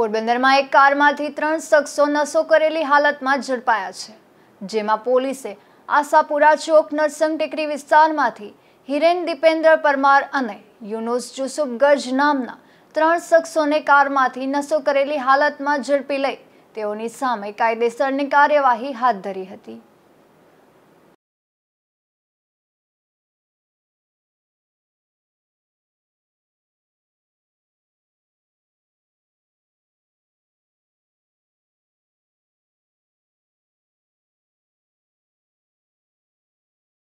પોરબંદરમાં એક કારમાંથી ત્રણ શખ્સો નશો કરેલી હાલતમાં ઝડપાયા છે જેમાં પોલીસે આશાપુરા ચોક નરસંગ ટેકરી વિસ્તારમાંથી હિરેન દીપેન્દ્ર પરમાર અને યુનુસ જુસુફ ગર્જ નામના ત્રણ શખ્સોને કારમાંથી નશો કરેલી હાલતમાં ઝડપી લઈ તેઓની સામે કાયદેસરની કાર્યવાહી હાથ ધરી હતી